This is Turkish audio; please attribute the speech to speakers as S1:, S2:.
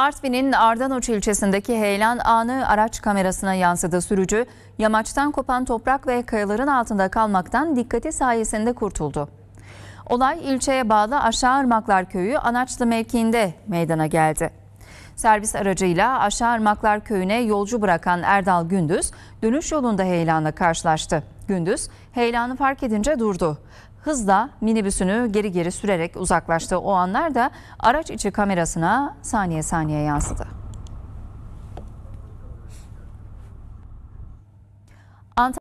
S1: Artvin'in Ardanoç ilçesindeki heyelan anı araç kamerasına yansıdı. Sürücü yamaçtan kopan toprak ve kayaların altında kalmaktan dikkati sayesinde kurtuldu. Olay ilçeye bağlı Aşağı Irmaklar Köyü Anaçlı mevkiinde meydana geldi. Servis aracıyla Aşağı Irmaklar Köyü'ne yolcu bırakan Erdal Gündüz dönüş yolunda heyelanla karşılaştı. Gündüz heyelanı fark edince durdu. Hızla minibüsünü geri geri sürerek uzaklaştı. O anlar da araç içi kamerasına saniye saniye yansıdı.